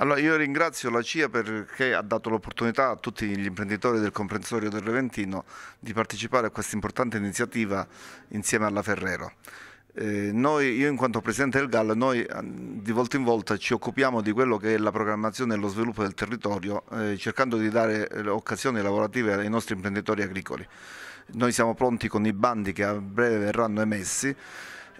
Allora io ringrazio la CIA perché ha dato l'opportunità a tutti gli imprenditori del comprensorio del Reventino di partecipare a questa importante iniziativa insieme alla Ferrero. Eh, noi, io in quanto Presidente del GAL, noi eh, di volta in volta ci occupiamo di quello che è la programmazione e lo sviluppo del territorio, eh, cercando di dare eh, occasioni lavorative ai nostri imprenditori agricoli. Noi siamo pronti con i bandi che a breve verranno emessi.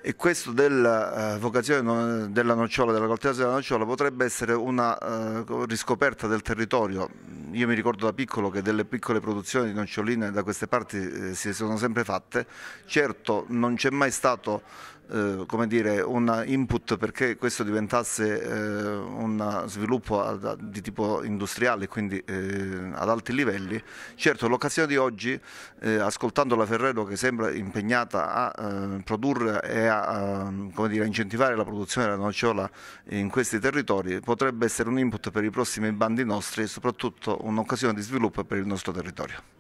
E questo della eh, vocazione della nocciola, della coltivazione della nocciola, potrebbe essere una eh, riscoperta del territorio io mi ricordo da piccolo che delle piccole produzioni di noccioline da queste parti eh, si sono sempre fatte, certo non c'è mai stato eh, come dire, un input perché questo diventasse eh, un sviluppo ad, di tipo industriale, quindi eh, ad alti livelli. Certo, l'occasione di oggi, eh, ascoltando la Ferrero che sembra impegnata a eh, produrre e a, a dire, incentivare la produzione della nocciola in questi territori, potrebbe essere un input per i prossimi bandi nostri e soprattutto un'occasione di sviluppo per il nostro territorio.